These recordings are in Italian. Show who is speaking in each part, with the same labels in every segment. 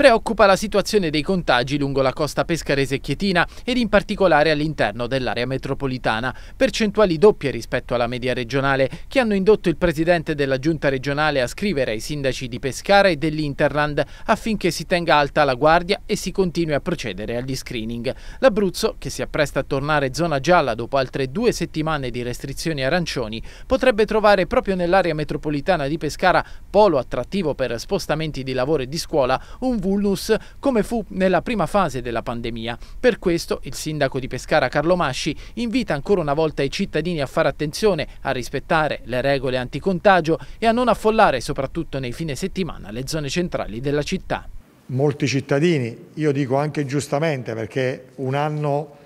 Speaker 1: Preoccupa la situazione dei contagi lungo la costa pescarese e chietina ed in particolare all'interno dell'area metropolitana, percentuali doppie rispetto alla media regionale che hanno indotto il presidente della giunta regionale a scrivere ai sindaci di Pescara e dell'Interland affinché si tenga alta la guardia e si continui a procedere agli screening. L'Abruzzo, che si appresta a tornare zona gialla dopo altre due settimane di restrizioni arancioni, potrebbe trovare proprio nell'area metropolitana di Pescara, polo attrattivo per spostamenti di lavoro e di scuola, un vuoto Pullus come fu nella prima fase della pandemia. Per questo il sindaco di Pescara Carlo Masci invita ancora una volta i cittadini a fare attenzione, a rispettare le regole anticontagio e a non affollare soprattutto nei fine settimana le zone centrali della città.
Speaker 2: Molti cittadini, io dico anche giustamente perché un anno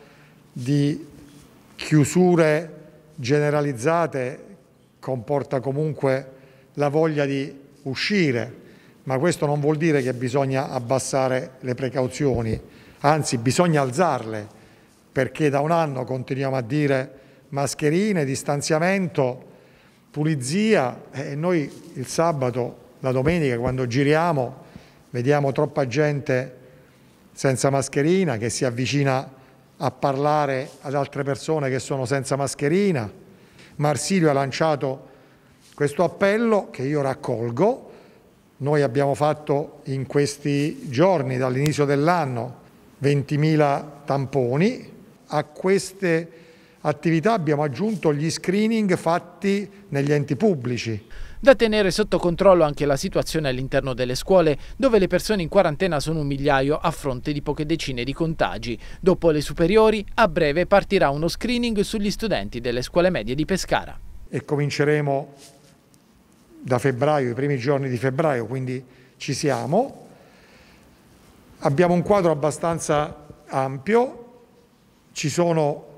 Speaker 2: di chiusure generalizzate comporta comunque la voglia di uscire, ma questo non vuol dire che bisogna abbassare le precauzioni, anzi bisogna alzarle, perché da un anno continuiamo a dire mascherine, distanziamento, pulizia eh, e noi il sabato, la domenica, quando giriamo, vediamo troppa gente senza mascherina che si avvicina a parlare ad altre persone che sono senza mascherina. Marsilio ha lanciato questo appello che io raccolgo noi abbiamo fatto in questi giorni, dall'inizio dell'anno, 20.000 tamponi. A queste attività abbiamo aggiunto gli screening fatti negli enti
Speaker 1: pubblici. Da tenere sotto controllo anche la situazione all'interno delle scuole, dove le persone in quarantena sono un migliaio a fronte di poche decine di contagi. Dopo le superiori, a breve partirà uno screening sugli studenti delle scuole medie di Pescara.
Speaker 2: E cominceremo da febbraio, i primi giorni di febbraio, quindi ci siamo. Abbiamo un quadro abbastanza ampio, ci sono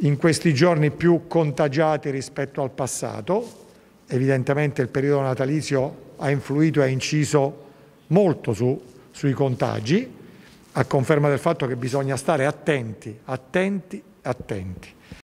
Speaker 2: in questi giorni più contagiati rispetto al passato, evidentemente il periodo natalizio ha influito e ha inciso molto su, sui contagi, a conferma del fatto che bisogna stare attenti, attenti, attenti.